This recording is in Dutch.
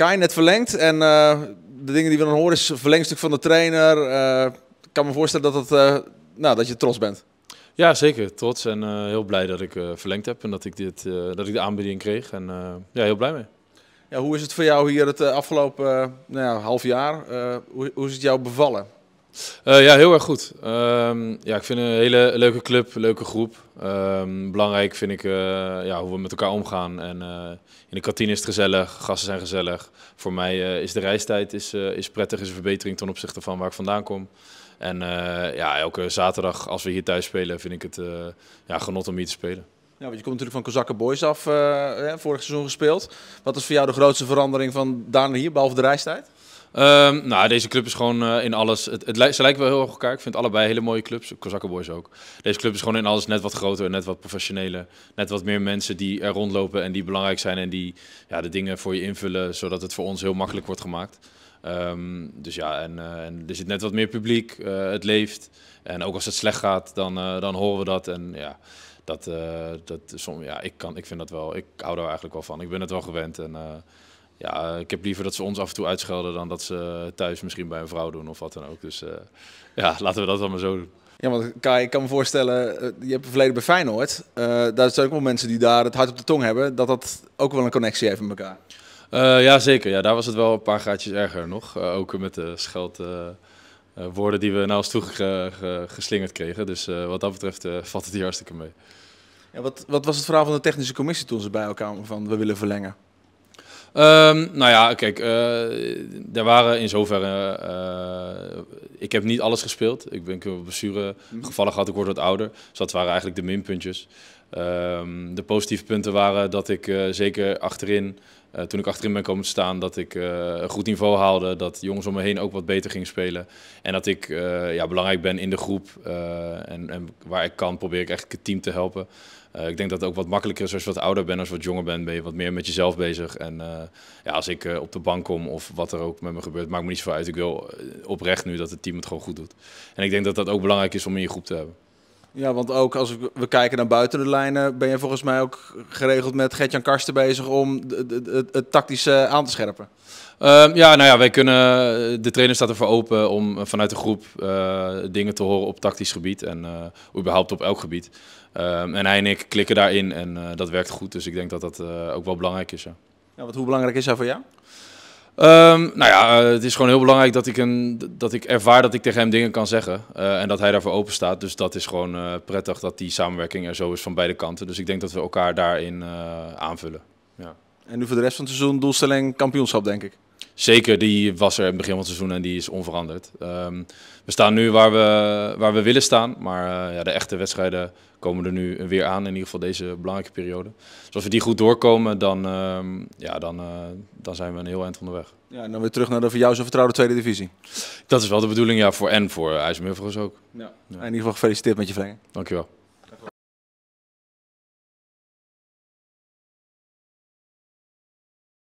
Kai net verlengd. En eh, de dingen die we dan horen is verlengstuk van de trainer. Eh, ik kan me voorstellen dat, het, eh, nou, dat je trots bent. Ja, zeker. Trots en heel blij dat ik uh, verlengd heb en dat ik, dit, dat ik de aanbieding kreeg. En ja, heel blij mee. Ja, hoe is het voor jou hier het afgelopen nou ja, half jaar? Hoe, hoe, is het jou bevallen? Eh, ja, heel erg goed. Ehm, ja, ik vind een hele leuke club, leuke groep. Ehm, belangrijk vind ik eh, ja, hoe we met elkaar omgaan. En, eh, in de kantine is het gezellig, gasten zijn gezellig. Voor mij is de reistijd is, is prettig, is een verbetering ten opzichte van waar ik vandaan kom. En ja, elke zaterdag als we hier thuis spelen vind ik het ja, genot om hier te spelen. Ja, want je komt natuurlijk van Kozakken Boys af, vorig seizoen gespeeld. Wat is voor jou de grootste verandering van daar naar hier, behalve de reistijd? Ehm, nou, deze club is gewoon eh, in alles. Het, het ze lijken wel heel erg elkaar. Ik vind allebei hele mooie clubs. Kozakkenboys ook. Deze club is gewoon in alles net wat groter, net wat professioneler. Net wat meer mensen die er rondlopen en die belangrijk zijn. En die ja, de dingen voor je invullen, zodat het voor ons heel makkelijk wordt gemaakt. Ehm, dus ja, eh, en, er zit net wat meer publiek. Eh, het leeft. En ook als het slecht gaat, dan, dan horen we dat. En ja, dat, dat, som, ja ik, kan, ik vind dat wel. Ik hou daar eigenlijk wel van. Ik ben het wel gewend. En ja, eh, ik heb liever dat ze ons af en toe uitschelden dan dat ze thuis misschien bij een vrouw doen of wat dan ook. Dus eh, ja, laten we dat allemaal zo doen. Ja, want Kai, ik kan me voorstellen, eh, je hebt een verleden bij Feyenoord. daar zijn ook wel mensen die daar het hart op de tong hebben, dat dat ook wel een connectie heeft met elkaar. Uh, ja, zeker. Ja, daar was het wel een paar gaatjes erger nog. ook met de scheldwoorden die we naar ons toe geslingerd kregen. Dus wat dat betreft valt het hier hartstikke mee. Ja, wat, wat was het verhaal van de technische commissie toen ze bij elkaar van we willen verlengen? Ehm, nou ja, kijk, eh, er waren in zoverre. Eh, ik heb niet alles gespeeld. Ik ben op blessure mhm. gevallen gehad, ik word wat ouder. Dus dat waren eigenlijk de minpuntjes. Ehm, de positieve punten waren dat ik eh, zeker achterin, eh, toen ik achterin ben komen te staan, dat ik eh, een goed niveau haalde. Dat jongens om me heen ook wat beter gingen spelen. En dat ik ja, belangrijk ben in de groep. En, en, waar ik kan, probeer ik echt het team te helpen. ik denk dat het ook wat makkelijker is als je wat ouder bent, als je wat jonger bent, ben je wat meer met jezelf bezig. En ja, als ik op de bank kom of wat er ook met me gebeurt, maakt me niet zoveel uit. Ik wil oprecht nu dat het team het gewoon goed doet. En ik denk dat dat ook belangrijk is om in je groep te hebben. Ja, want ook als we kijken naar buiten de lijnen, ben je volgens mij ook geregeld met Gertjan Karsten bezig om het tactisch aan te scherpen. Ehm, ja, nou ja, wij kunnen, eh, de trainer staat ervoor open om eh, vanuit de groep eh, dingen te horen op tactisch gebied en überhaupt op elk gebied. Ehm, en hij en ik klikken daarin en dat werkt goed, dus ik denk dat dat ook wel belangrijk is. Ja. ja, want hoe belangrijk is dat voor jou? Ehm, nou ja, eh, het is gewoon heel belangrijk dat ik, een, dat ik ervaar dat ik tegen hem dingen kan zeggen. Eh, en dat hij daarvoor open staat. Dus dat is gewoon eh, prettig dat die samenwerking er zo is van beide kanten. Dus ik denk dat we elkaar daarin aanvullen. Ja. En nu voor de rest van het seizoen doelstelling kampioenschap, denk ik. Zeker, die was er in het begin van het seizoen en die is onveranderd. Ehm, we staan nu waar we, waar we willen staan, maar eh, ja, de echte wedstrijden komen er nu weer aan, in ieder geval deze belangrijke periode. Dus als we die goed doorkomen, dan, ehm, ja, dan, eh, dan zijn we een heel eind onderweg. Ja, en dan weer terug naar de voor jou zo vertrouwde tweede divisie. Dat is wel de bedoeling, ja, voor en voor eh, IJsselmeervogels ook. Ja. In ieder geval gefeliciteerd met je vrengen. Dankjewel.